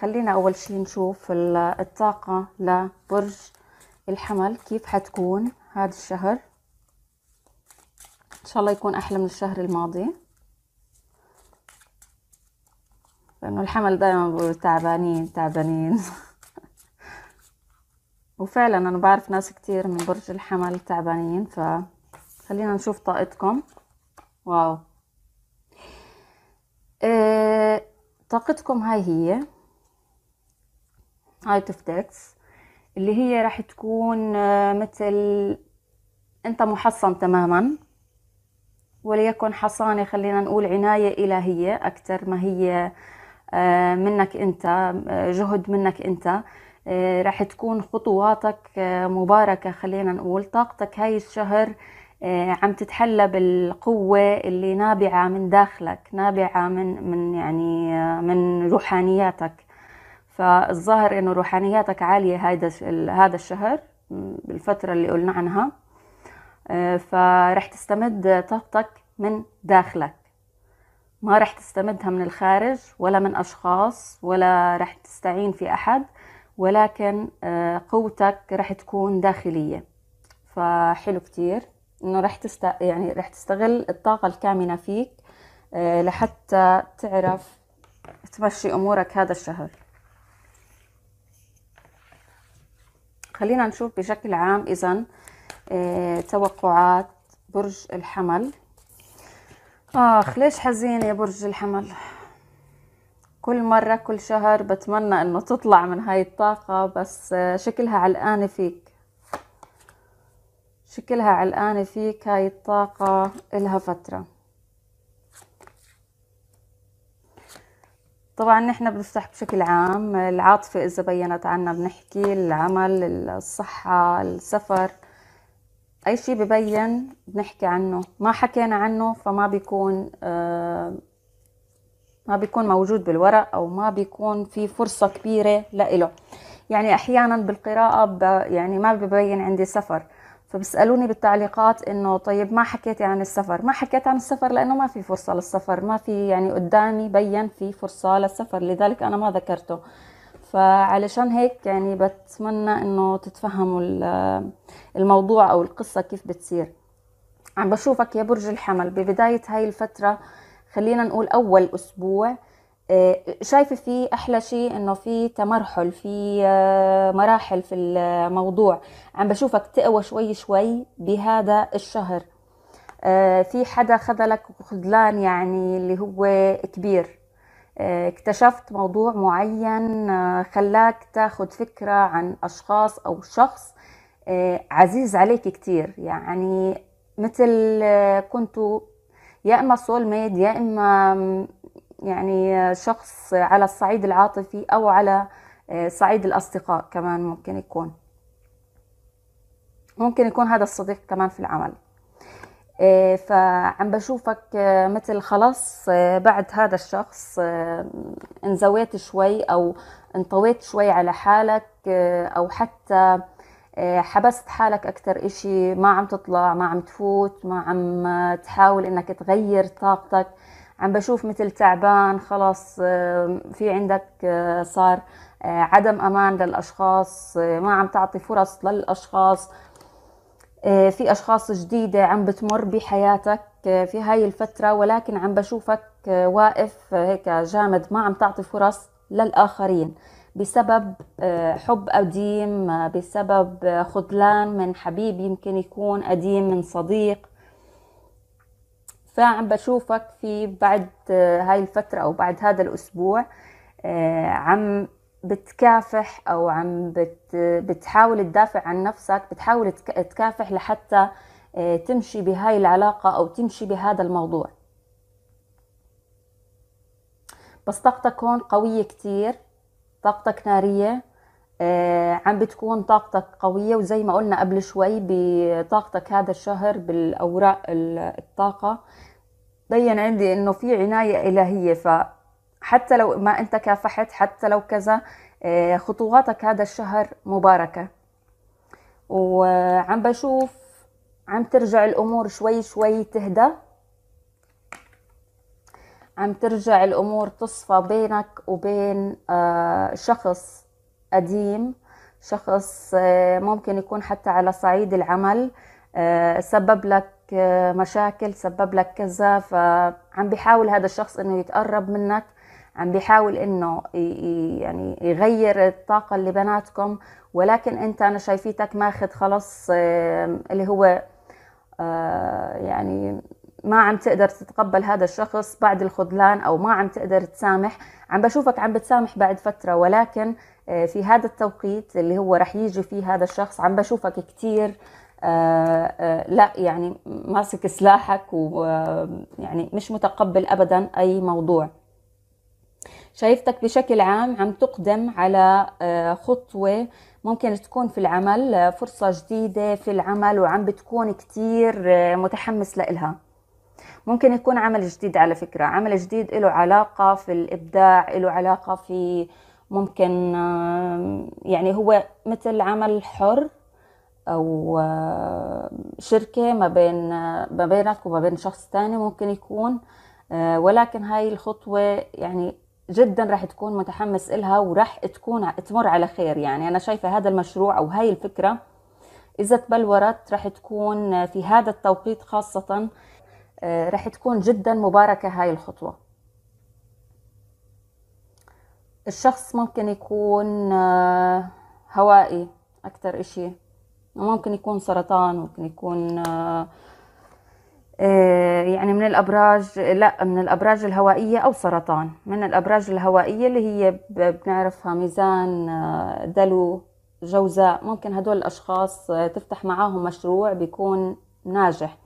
خلينا اول شي نشوف الطاقة لبرج الحمل كيف حتكون هذا الشهر ان شاء الله يكون احلى من الشهر الماضي لانه الحمل دائما بقول تعبانين تعبانين وفعلا انا بعرف ناس كتير من برج الحمل تعبانين فخلينا نشوف طاقتكم واو إيه طاقتكم هاي هي هايت اوف تكس اللي هي راح تكون آه، مثل انت محصن تماما وليكن حصانة خلينا نقول عناية إلهية أكثر ما هي آه، منك أنت آه، جهد منك أنت رح تكون خطواتك مباركة خلينا نقول طاقتك هاي الشهر عم تتحلى بالقوة اللي نابعة من داخلك نابعة من من يعني من روحانياتك فالظاهر انه روحانياتك عاليه هيدا هذا الشهر بالفتره اللي قلنا عنها آه، فرح تستمد طاقتك من داخلك ما رح تستمدها من الخارج ولا من أشخاص ولا رح تستعين في أحد ولكن آه، قوتك رح تكون داخلية فحلو كتير إنه رح تست يعني رح تستغل الطاقة الكامنة فيك آه، لحتى تعرف تمشي أمورك هذا الشهر خلينا نشوف بشكل عام إذا آه، توقعات برج الحمل آخ ليش حزينة يا برج الحمل كل مرة كل شهر بتمنى إنه تطلع من هاي الطاقة بس آه، شكلها علقانة فيك شكلها علقانة فيك هاي الطاقة إلها فترة طبعا نحن بنفتح بشكل عام العاطفة إذا بينت عنا بنحكي العمل الصحة السفر أي شيء ببين بنحكي عنه ما حكينا عنه فما بيكون آه ما بيكون موجود بالورق أو ما بيكون في فرصة كبيرة لإله يعني أحيانا بالقراءة يعني ما ببين عندي سفر فبسالوني بالتعليقات انه طيب ما حكيتي عن السفر ما حكيت عن السفر لانه ما في فرصه للسفر ما في يعني قدامي بين في فرصه للسفر لذلك انا ما ذكرته فعلشان هيك يعني بتمنى انه تتفهموا الموضوع او القصه كيف بتصير عم بشوفك يا برج الحمل ببدايه هاي الفتره خلينا نقول اول اسبوع آه، شايفه في احلى شيء انه في تمرحل في آه، مراحل في الموضوع عم بشوفك تقوى شوي شوي بهذا الشهر آه، في حدا خذلك خذلان يعني اللي هو كبير اكتشفت موضوع معين خلاك تاخد فكرة عن أشخاص أو شخص عزيز عليك كتير يعني مثل كنتوا يا إما سول ميد يا إما يعني شخص على الصعيد العاطفي أو على آه، صعيد الأصدقاء كمان ممكن يكون ممكن يكون هذا الصديق كمان في العمل آه، فعم بشوفك آه، مثل خلاص بعد هذا الشخص انزويت شوي او انطويت شوي على حالك او حتى حبست حالك اكثر اشي ما عم تطلع ما عم تفوت ما عم تحاول انك تغير طاقتك عم بشوف مثل تعبان خلاص آه، في عندك آه، صار آه، عدم امان للاشخاص ما عم تعطي فرص للاشخاص في اشخاص جديده عم بتمر بحياتك في هاي الفتره ولكن عم بشوفك واقف هيك جامد ما عم تعطي فرص للاخرين بسبب حب قديم بسبب خذلان من حبيب يمكن يكون قديم من صديق فعم بشوفك في بعد آه، هاي الفترة أو بعد هذا الأسبوع آه، عم بتكافح أو عم بت بتحاول تدافع عن نفسك بتحاول تكافح لحتى آه، تمشي بهاي العلاقة أو تمشي بهذا الموضوع بس طاقتك هون قوية كتير طاقتك نارية عم بتكون طاقتك قوية وزي ما قلنا قبل شوي بطاقتك هذا الشهر بالأوراق الطاقة بين عندي انه في عنايه الهيه فحتى لو ما انت كافحت حتى لو كذا آه، خطواتك هذا الشهر مباركه وعم بشوف عم ترجع الامور شوي شوي تهدى عم ترجع الامور تصفى بينك وبين آه، شخص قديم شخص آه، ممكن يكون حتى على صعيد العمل سبب لك مشاكل سبب لك كذا فعم بيحاول هذا الشخص انه يتقرب منك عم بيحاول انه يعني يغير الطاقه اللي بيناتكم ولكن انت انا شايفيتك ماخذ خلص اللي هو آه، يعني ما عم تقدر تتقبل هذا الشخص بعد الخذلان او ما عم تقدر تسامح عم بشوفك عم بتسامح بعد فتره ولكن آه، في هذا التوقيت اللي هو رح يجي فيه هذا الشخص عم بشوفك كثير آه، آه، لا يعني ماسك سلاحك ويعني آه، مش متقبل ابدا اي موضوع شايفتك بشكل عام عم تقدم على خطوه ممكن تكون في العمل فرصه جديده في العمل وعم بتكون كتير متحمس لإلها ممكن يكون عمل جديد على فكرة عمل جديد له علاقة في الإبداع له علاقة في ممكن يعني هو مثل عمل حر او آه، شركه ما بين ما بينك وما بين شخص تاني ممكن يكون آه، ولكن هاي الخطوه يعني جدا راح تكون متحمس لها وراح تكون تمر على خير يعني أنا شايفة هذا المشروع أو هاي الفكرة إذا تبلورت راح تكون في هذا التوقيت خاصة آه، راح تكون جدا مباركة هاي الخطوة الشخص ممكن يكون هوائي أكثر إشي ممكن يكون سرطان ممكن يكون آه، آه، يعني من الابراج لا من الابراج الهوائيه او سرطان من الابراج الهوائيه اللي هي بنعرفها ميزان آه، دلو جوزاء ممكن هدول الاشخاص تفتح معاهم مشروع بيكون ناجح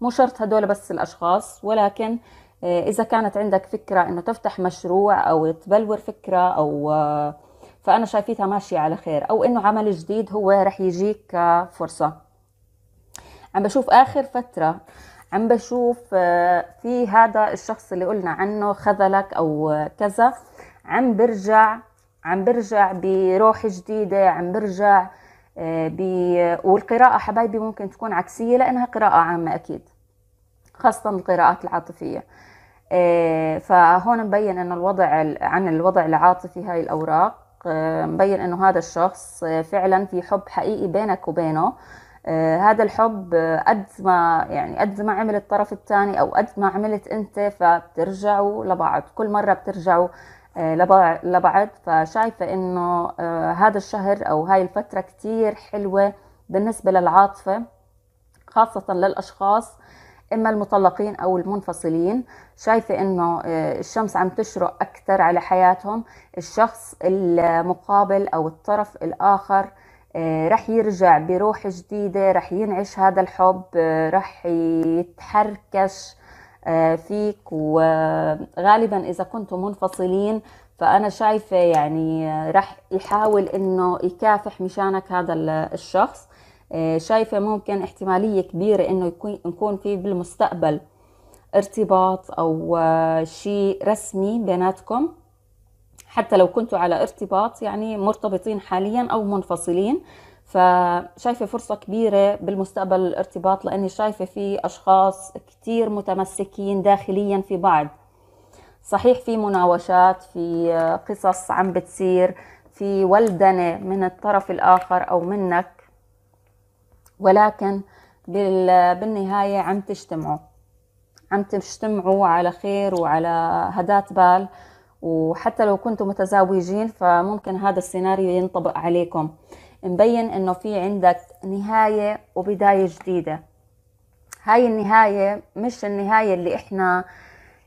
مو شرط هدول بس الاشخاص ولكن اذا كانت عندك فكره انه تفتح مشروع او تبلور فكره او فأنا شايفيتها ماشية على خير أو إنه عمل جديد هو رح يجيك كفرصة عم بشوف آخر فترة عم بشوف آه، في هذا الشخص اللي قلنا عنه خذلك أو كذا عم برجع عم برجع بروح جديدة عم برجع آه، ب... والقراءة حبايبي ممكن تكون عكسية لأنها قراءة عامة أكيد خاصة القراءات العاطفية آه، فهون مبين أن الوضع عن الوضع العاطفي هاي الأوراق آه، مبين انه هذا الشخص آه، فعلا في حب حقيقي بينك وبينه آه، هذا الحب قد ما يعني قد ما عمل الطرف الثاني او قد ما عملت انت فبترجعوا لبعض كل مره بترجعوا لبعض فشايفه انه هذا الشهر او هاي الفتره كتير حلوه بالنسبه للعاطفه خاصه للاشخاص اما المطلقين او المنفصلين شايفه انه آه، الشمس عم تشرق اكثر على حياتهم الشخص المقابل او الطرف الاخر آه، رح يرجع بروح جديده رح ينعش هذا الحب آه، رح يتحركش فيك وغالبا اذا كنتم منفصلين فانا شايفه يعني رح يحاول انه يكافح مشانك هذا الشخص آه، شايفة ممكن احتمالية كبيرة انه يكون نكون في بالمستقبل ارتباط او آه، شيء رسمي بيناتكم حتى لو كنتوا على ارتباط يعني مرتبطين حاليا او منفصلين فشايفة فرصة كبيرة بالمستقبل الارتباط لأني شايفة في أشخاص كتير متمسكين داخليا في بعض صحيح في مناوشات في آه، قصص عم بتصير في ولدنة من الطرف الآخر أو منك ولكن بالنهاية عم تجتمعوا عم تجتمعوا على خير وعلى هدات بال وحتى لو كنتم متزاوجين فممكن هذا السيناريو ينطبق عليكم مبين انه في عندك نهاية وبداية جديدة هاي النهاية مش النهاية اللي احنا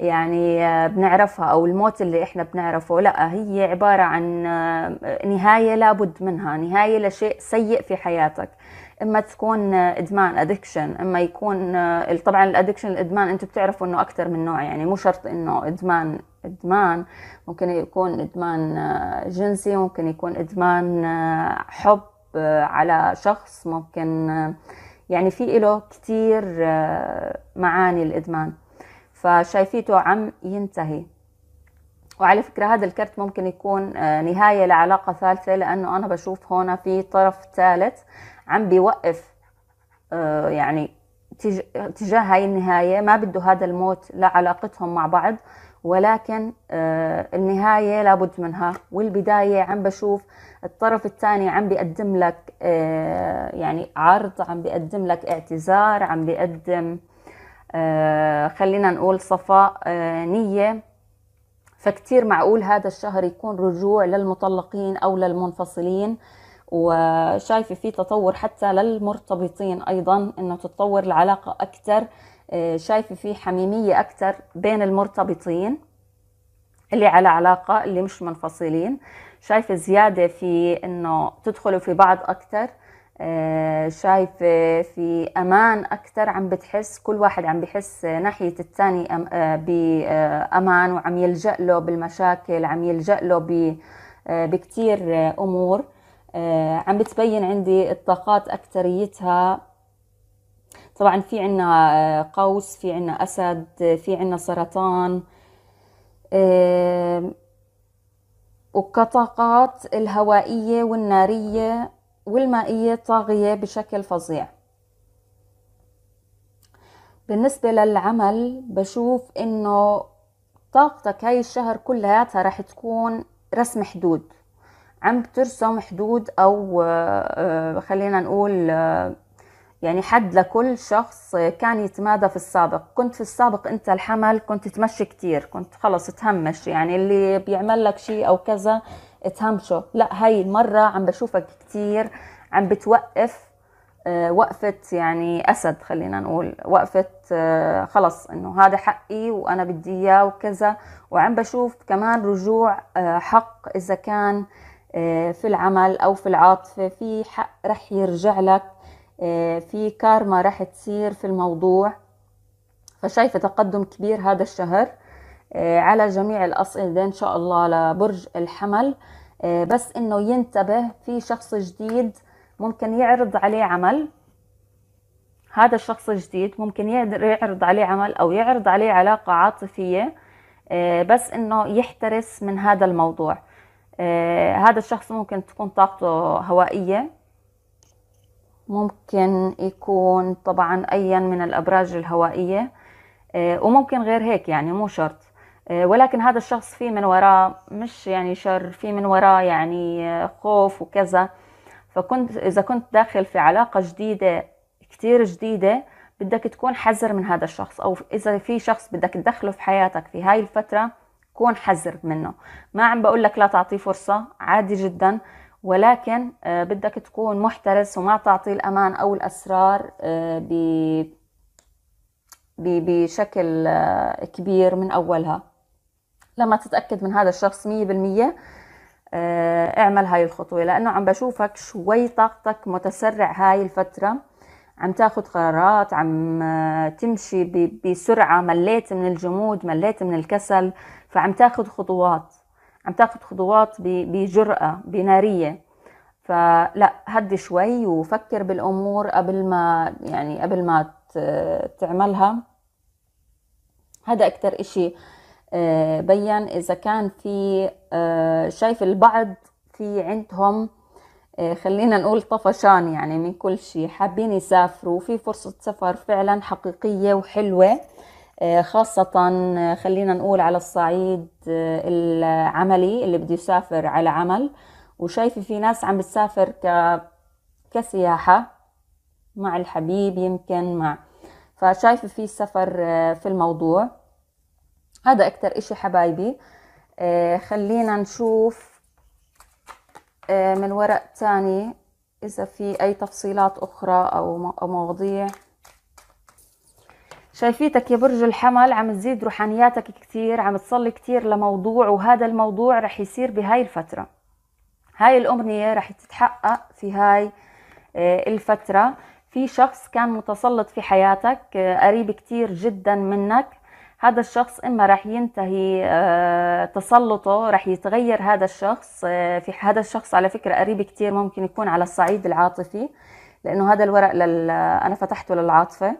يعني بنعرفها او الموت اللي احنا بنعرفه لا هي عبارة عن نهاية لابد منها نهاية لشيء سيء في حياتك اما تكون ادمان ادكشن اما يكون آه، طبعا الادكشن الادمان انتم بتعرفوا انه اكثر من نوع يعني مو شرط انه ادمان ادمان ممكن يكون ادمان آه، جنسي ممكن يكون ادمان آه، حب على شخص ممكن يعني في له كثير معاني الادمان فشايفيته عم ينتهي وعلى فكرة هذا الكرت ممكن يكون نهاية لعلاقة ثالثة لأنه أنا بشوف هنا في طرف ثالث عم بيوقف آه، يعني تجاه هاي النهاية ما بده هذا الموت لعلاقتهم مع بعض ولكن آه، النهاية لابد منها والبداية عم بشوف الطرف الثاني عم بيقدم لك آه، يعني عرض عم بيقدم لك اعتذار عم بيقدم خلينا نقول صفاء نية فكتير معقول هذا الشهر يكون رجوع للمطلقين أو للمنفصلين وشايفه في تطور حتى للمرتبطين ايضا انه تتطور العلاقه اكثر آه، شايفه في حميميه اكثر بين المرتبطين اللي على علاقه اللي مش منفصلين شايفه زياده في انه تدخلوا في بعض اكثر آه، شايفة في أمان أكثر عم بتحس كل واحد عم بحس ناحية الثاني آه، بأمان وعم يلجأ له بالمشاكل عم يلجأ له بكثير أمور آه، عم بتبين عندي الطاقات أكتريتها طبعا في عنا آه، قوس في عنا أسد في عنا سرطان آه، وكطاقات الهوائية والنارية والمائية طاغية بشكل فظيع بالنسبة للعمل بشوف إنه طاقتك هاي الشهر كلها رح تكون رسم حدود عم بترسم حدود او آه، خلينا نقول آه، يعني حد لكل شخص كان يتمادى في السابق كنت في السابق انت الحمل كنت تمشي كتير كنت خلص تهمش يعني اللي بيعمل لك شيء او كذا تهمشه لا هاي المرة عم بشوفك كتير عم بتوقف آه، وقفة يعني أسد خلينا نقول وقفة خلص إنه هذا حقي وأنا بدي إياه وكذا وعم بشوف كمان رجوع حق إذا كان آه، في العمل او في العاطفه في حق رح يرجع لك آه، في كارما رح تصير في الموضوع فشايفه تقدم كبير هذا الشهر آه، على جميع الاصعده ان شاء الله لبرج الحمل بس انه ينتبه في شخص جديد ممكن يعرض عليه عمل هذا الشخص الجديد ممكن يعرض عليه عمل او يعرض عليه علاقه عاطفيه بس انه يحترس من هذا الموضوع آه، هذا الشخص ممكن تكون طاقته هوائية ممكن يكون طبعا أيا من الأبراج الهوائية آه، وممكن غير هيك يعني مو شرط آه، ولكن هذا الشخص في من وراه مش يعني شر في من وراه يعني خوف وكذا فكنت إذا كنت داخل في علاقة جديدة كتير جديدة بدك تكون حذر من هذا الشخص أو إذا في شخص بدك تدخله في حياتك في هاي الفترة كون حذر منه ما عم بقول لك لا تعطيه فرصة عادي جدا ولكن آه، بدك تكون محترس وما تعطي الأمان أو الأسرار آه، بشكل آه، كبير من أولها لما تتأكد من هذا الشخص مية بالمية اعمل هاي الخطوة لأنه عم بشوفك شوي طاقتك متسرع هاي الفترة عم تاخذ قرارات عم آه، تمشي بسرعة مليت من الجمود مليت من الكسل فعم تاخذ خطوات عم تاخذ خطوات بجرأة بنارية فلا هدي شوي وفكر بالأمور قبل ما يعني قبل ما تعملها هذا أكتر إشي آه، بين إذا كان في آه، شايف البعض في عندهم إيه، خلينا نقول طفشان يعني من كل شيء حابين يسافروا في فرصة سفر فعلا حقيقية وحلوة إيه، خاصة إيه، خلينا نقول على الصعيد العملي اللي بده يسافر على عمل وشايفة في ناس عم بتسافر ك... كسياحة مع الحبيب يمكن مع فشايفة في سفر في الموضوع هذا أكتر إشي حبايبي خلينا نشوف آه، من ورق تاني إذا في أي تفصيلات أخرى أو مواضيع شايفيتك يا برج الحمل عم تزيد روحانياتك كتير عم تصلي كتير لموضوع وهذا الموضوع رح يصير بهاي الفترة هاي الأمنية رح تتحقق في هاي آه، الفترة في شخص كان متسلط في حياتك آه، قريب كتير جدا منك هذا الشخص اما راح ينتهي آه، تسلطه راح يتغير هذا الشخص آه، في هذا الشخص على فكره قريب كثير ممكن يكون على الصعيد العاطفي لانه هذا الورق لل... انا فتحته للعاطفه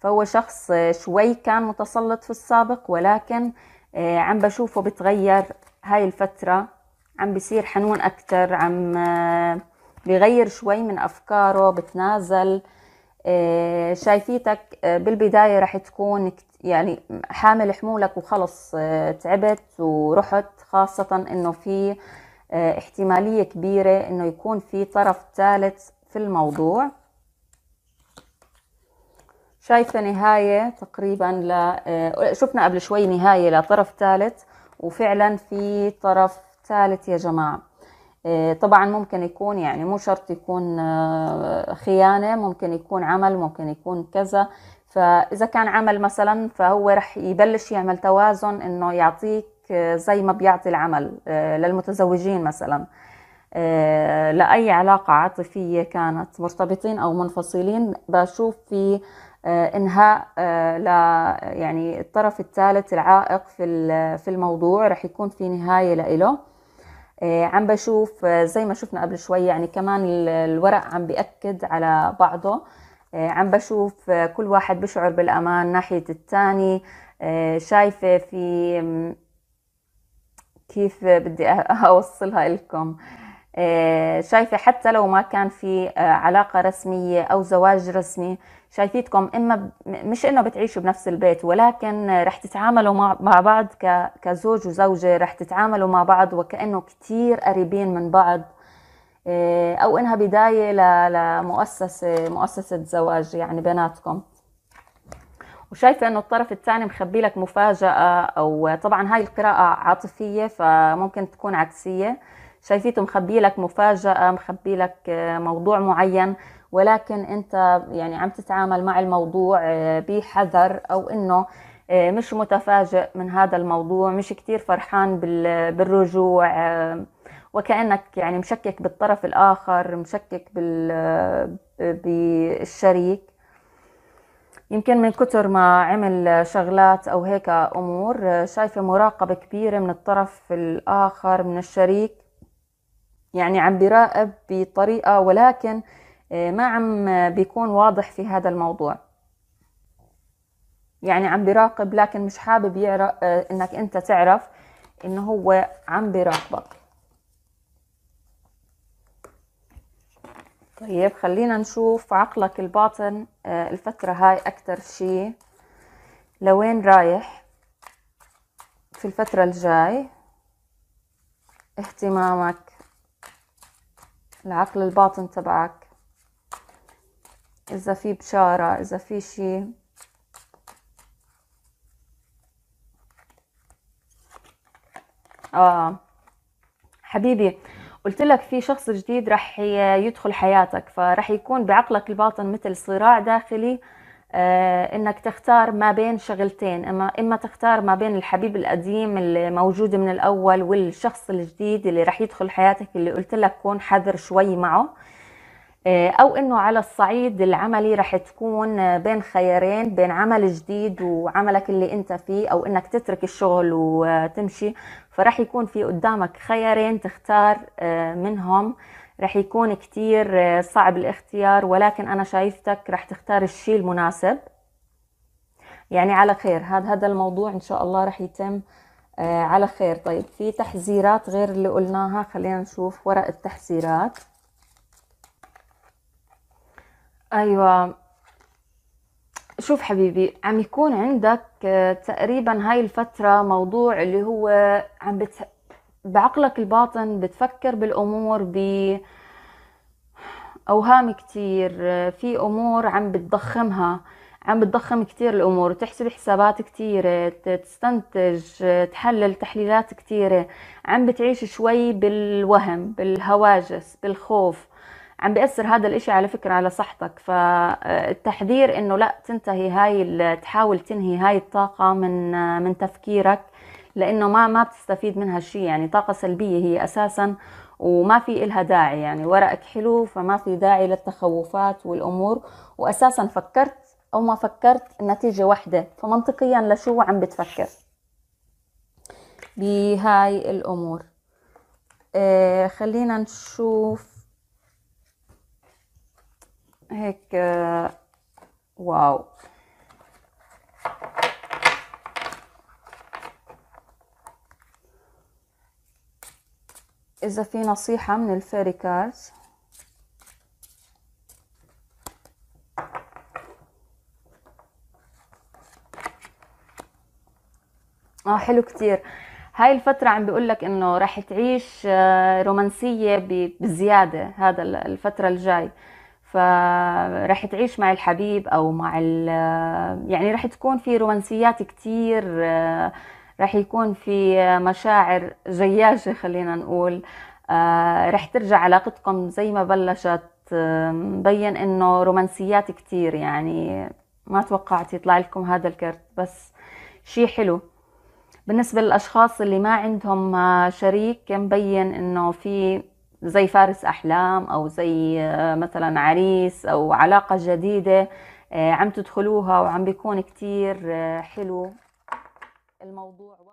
فهو شخص آه، شوي كان متسلط في السابق ولكن عم بشوفه بتغير هاي الفتره عم بصير حنون اكثر عم بغير شوي من افكاره بتنازل آه، شايفيتك آه، بالبداية رح تكون يعني حامل حمولك وخلص آه، تعبت ورحت خاصة انه في احتمالية كبيرة انه يكون في طرف ثالث في الموضوع شايفة نهاية تقريبا ل... شفنا قبل شوي نهاية لطرف ثالث وفعلا في طرف ثالث يا جماعة إيه، طبعا ممكن يكون يعني مو شرط يكون آه، خيانة ممكن يكون عمل ممكن يكون كذا فإذا كان عمل مثلا فهو رح يبلش يعمل توازن إنه يعطيك آه، زي ما بيعطي العمل آه، للمتزوجين مثلا لأي علاقة عاطفية كانت مرتبطين أو منفصلين بشوف في انهاء ل يعني الطرف الثالث العائق في في الموضوع رح يكون في نهايه لإله آه، عم بشوف آه، زي ما شفنا قبل شوي يعني كمان الورق عم بيأكد على بعضه آه، عم بشوف كل واحد بشعر بالأمان ناحية الثاني شايفة في كيف بدي أوصلها لكم شايفة حتى لو ما كان في علاقة رسمية أو زواج رسمي شايفيتكم اما مش انه بتعيشوا بنفس البيت ولكن رح تتعاملوا مع بعض كزوج وزوجه رح تتعاملوا مع بعض وكانه كتير قريبين من بعض آه، او انها بدايه لمؤسسه مؤسسه زواج يعني بيناتكم وشايفه انه الطرف الثاني مخبي لك مفاجاه او طبعا هاي القراءه عاطفيه فممكن تكون عكسيه شايفيته مخبي لك مفاجاه مخبي لك آه، موضوع معين ولكن انت يعني عم تتعامل مع الموضوع آه، بحذر او انه آه، مش متفاجئ من هذا الموضوع مش كتير فرحان بالرجوع آه، وكأنك يعني مشكك بالطرف الآخر مشكك بالشريك يمكن من كتر ما عمل شغلات أو هيك أمور شايفة مراقبة كبيرة من الطرف الآخر من الشريك يعني عم براقب بطريقة ولكن آه، ما عم بيكون واضح في هذا الموضوع يعني عم بيراقب لكن مش حابب يعرف آه، انك انت تعرف انه هو عم بيراقبك طيب خلينا نشوف عقلك الباطن آه، الفترة هاي أكتر شي لوين رايح في الفترة الجاي اهتمامك العقل الباطن تبعك إذا في بشارة إذا في شي آه حبيبي قلت لك في شخص جديد رح يدخل حياتك فرح يكون بعقلك الباطن مثل صراع داخلي آه انك تختار ما بين شغلتين اما اما تختار ما بين الحبيب القديم الموجود من الاول والشخص الجديد اللي رح يدخل حياتك اللي قلت لك كون حذر شوي معه آه، او انه على الصعيد العملي رح تكون آه، بين خيارين بين عمل جديد وعملك اللي انت فيه او انك تترك الشغل وتمشي فرح يكون في قدامك خيارين تختار آه، منهم رح يكون كتير صعب الاختيار ولكن انا شايفتك رح تختار الشيء المناسب يعني على خير هذا هذا الموضوع ان شاء الله رح يتم على خير طيب في تحذيرات غير اللي قلناها خلينا نشوف ورق التحذيرات ايوه شوف حبيبي عم يكون عندك آه، تقريبا هاي الفترة موضوع اللي هو عم بت... بعقلك الباطن بتفكر بالأمور ب أوهام كتير آه، في أمور عم بتضخمها عم بتضخم كتير الأمور تحسب حسابات كتيرة تستنتج آه، تحلل تحليلات كتيرة عم بتعيش شوي بالوهم بالهواجس بالخوف عم بيأثر هذا الإشي على فكرة على صحتك فالتحذير إنه لا تنتهي هاي تحاول تنهي هاي الطاقة من من تفكيرك لأنه ما ما بتستفيد منها شيء يعني طاقة سلبية هي أساسا وما في إلها داعي يعني ورقك حلو فما في داعي للتخوفات والأمور وأساسا فكرت أو ما فكرت النتيجة واحدة فمنطقيا لشو عم بتفكر بهاي الأمور آه خلينا نشوف هيك آه، واو إذا في نصيحة من الفيري كارز اه حلو كتير هاي الفترة عم بيقول لك انه راح تعيش آه، رومانسية بزيادة هذا الفترة الجاي فراح تعيش مع الحبيب او مع يعني راح تكون في رومانسيات كتير آه، راح يكون في مشاعر جياشه خلينا نقول آه، راح ترجع علاقتكم زي ما بلشت آه، مبين انه رومانسيات كتير يعني ما توقعت يطلع لكم هذا الكرت بس شيء حلو بالنسبة للأشخاص اللي ما عندهم شريك مبين إنه في زي فارس أحلام أو زي آه، مثلا عريس أو علاقة جديدة آه، عم تدخلوها وعم بيكون كتير آه، حلو الموضوع